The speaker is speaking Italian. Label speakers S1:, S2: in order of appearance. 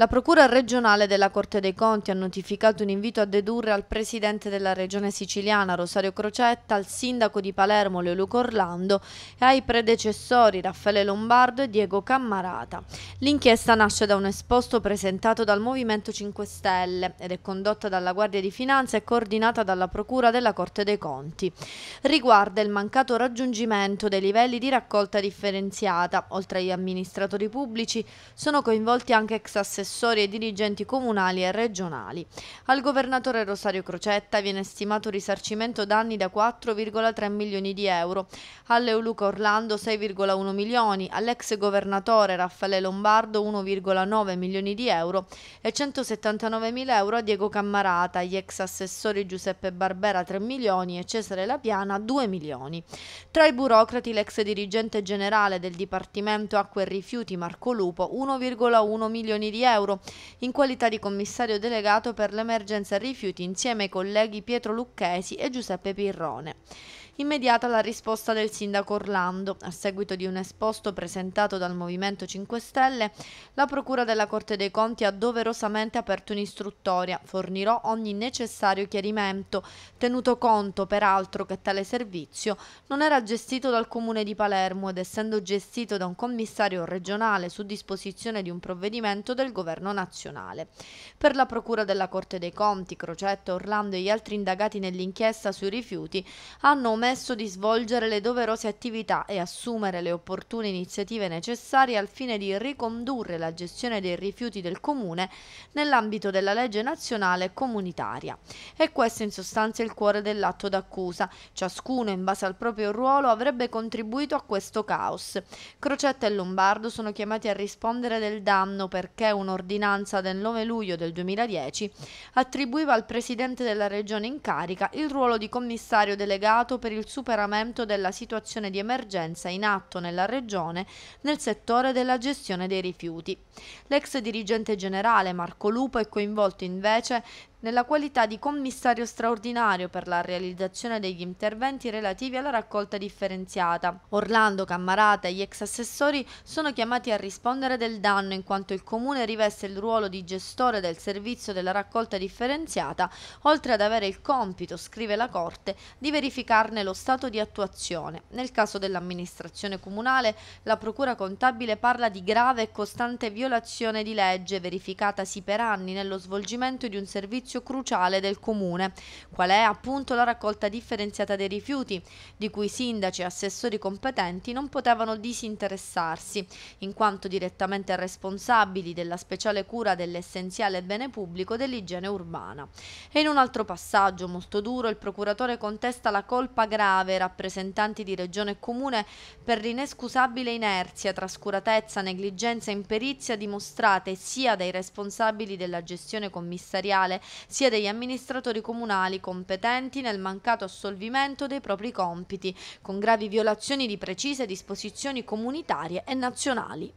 S1: La Procura regionale della Corte dei Conti ha notificato un invito a dedurre al Presidente della Regione siciliana Rosario Crocetta, al Sindaco di Palermo Leoluco Orlando e ai predecessori Raffaele Lombardo e Diego Cammarata. L'inchiesta nasce da un esposto presentato dal Movimento 5 Stelle ed è condotta dalla Guardia di Finanza e coordinata dalla Procura della Corte dei Conti. Riguarda il mancato raggiungimento dei livelli di raccolta differenziata. Oltre agli amministratori pubblici sono coinvolti anche ex assessori assessori e dirigenti comunali e regionali. Al governatore Rosario Crocetta viene stimato risarcimento danni da 4,3 milioni di euro, all'Euluca Orlando 6,1 milioni, all'ex governatore Raffaele Lombardo 1,9 milioni di euro e 179 mila euro a Diego Cammarata, gli ex assessori Giuseppe Barbera 3 milioni e Cesare Lapiana 2 milioni. Tra i burocrati l'ex dirigente generale del Dipartimento Acqua e Rifiuti Marco Lupo 1,1 milioni di euro euro in qualità di commissario delegato per l'emergenza rifiuti insieme ai colleghi Pietro Lucchesi e Giuseppe Pirrone immediata la risposta del sindaco Orlando. A seguito di un esposto presentato dal Movimento 5 Stelle, la Procura della Corte dei Conti ha doverosamente aperto un'istruttoria. Fornirò ogni necessario chiarimento, tenuto conto peraltro che tale servizio non era gestito dal Comune di Palermo ed essendo gestito da un commissario regionale su disposizione di un provvedimento del Governo nazionale. Per la Procura della Corte dei Conti, Crocetto, Orlando e gli altri indagati nell'inchiesta sui rifiuti, hanno nome permesso di svolgere le doverose attività e assumere le opportune iniziative necessarie al fine di ricondurre la gestione dei rifiuti del Comune nell'ambito della legge nazionale comunitaria. E questo in sostanza è il cuore dell'atto d'accusa. Ciascuno, in base al proprio ruolo, avrebbe contribuito a questo caos. Crocetta e Lombardo sono chiamati a rispondere del danno perché un'ordinanza del 9 luglio del 2010 attribuiva al Presidente della Regione in carica il ruolo di commissario delegato per il il superamento della situazione di emergenza in atto nella Regione nel settore della gestione dei rifiuti. L'ex dirigente generale Marco Lupo è coinvolto invece nella qualità di commissario straordinario per la realizzazione degli interventi relativi alla raccolta differenziata. Orlando, Cammarata e gli ex assessori sono chiamati a rispondere del danno in quanto il comune riveste il ruolo di gestore del servizio della raccolta differenziata, oltre ad avere il compito, scrive la Corte, di verificarne lo stato di attuazione. Nel caso dell'amministrazione comunale, la Procura contabile parla di grave e costante violazione di legge verificatasi per anni nello svolgimento di un servizio servizio cruciale del comune, qual è appunto la raccolta differenziata dei rifiuti, di cui sindaci e assessori competenti non potevano disinteressarsi, in quanto direttamente responsabili della speciale cura dell'essenziale bene pubblico dell'igiene urbana. E in un altro passaggio molto duro il procuratore contesta la colpa grave ai rappresentanti di regione e comune per l'inescusabile inerzia, trascuratezza, negligenza e imperizia dimostrate sia dai responsabili della gestione commissariale sia degli amministratori comunali competenti nel mancato assolvimento dei propri compiti, con gravi violazioni di precise disposizioni comunitarie e nazionali.